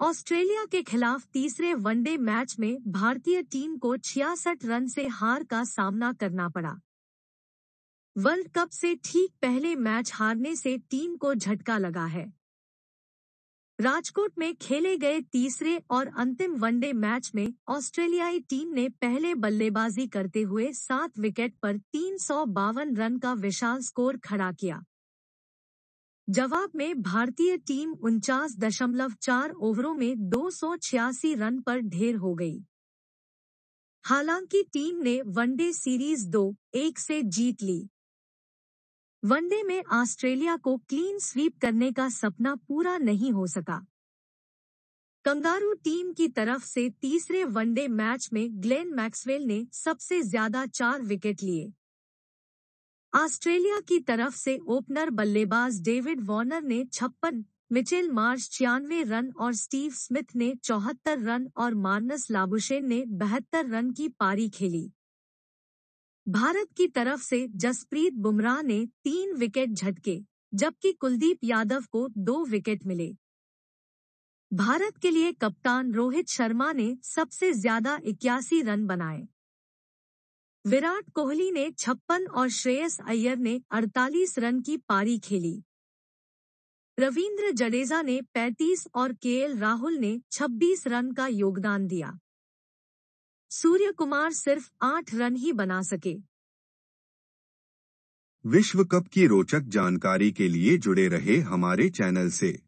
Australia के खिलाफ तीसरे वनडे मैच में भारतीय टीम को छियासठ रन से हार का सामना करना पड़ा वर्ल्ड कप से ठीक पहले मैच हारने से टीम को झटका लगा है राजकोट में खेले गए तीसरे और अंतिम वनडे मैच में ऑस्ट्रेलियाई टीम ने पहले बल्लेबाजी करते हुए सात विकेट पर तीन रन का विशाल स्कोर खड़ा किया जवाब में भारतीय टीम उनचास दशमलव चार ओवरों में दो रन पर ढेर हो गई हालांकि टीम ने वनडे सीरीज दो एक से जीत ली वनडे में ऑस्ट्रेलिया को क्लीन स्वीप करने का सपना पूरा नहीं हो सका कंगारू टीम की तरफ से तीसरे वनडे मैच में ग्लेन मैक्सवेल ने सबसे ज्यादा चार विकेट लिए ऑस्ट्रेलिया की तरफ से ओपनर बल्लेबाज डेविड वार्नर ने छप्पन मिचेल मार्च छियानवे रन और स्टीव स्मिथ ने चौहत्तर रन और मार्नस लाबुशेन ने बहत्तर रन की पारी खेली भारत की तरफ से जसप्रीत बुमराह ने तीन विकेट झटके जबकि कुलदीप यादव को दो विकेट मिले भारत के लिए कप्तान रोहित शर्मा ने सबसे ज्यादा इक्यासी रन बनाए विराट कोहली ने छप्पन और श्रेयस अय्यर ने 48 रन की पारी खेली रविंद्र जडेजा ने 35 और के राहुल ने 26 रन का योगदान दिया सूर्य कुमार सिर्फ आठ रन ही बना सके विश्व कप की रोचक जानकारी के लिए जुड़े रहे हमारे चैनल से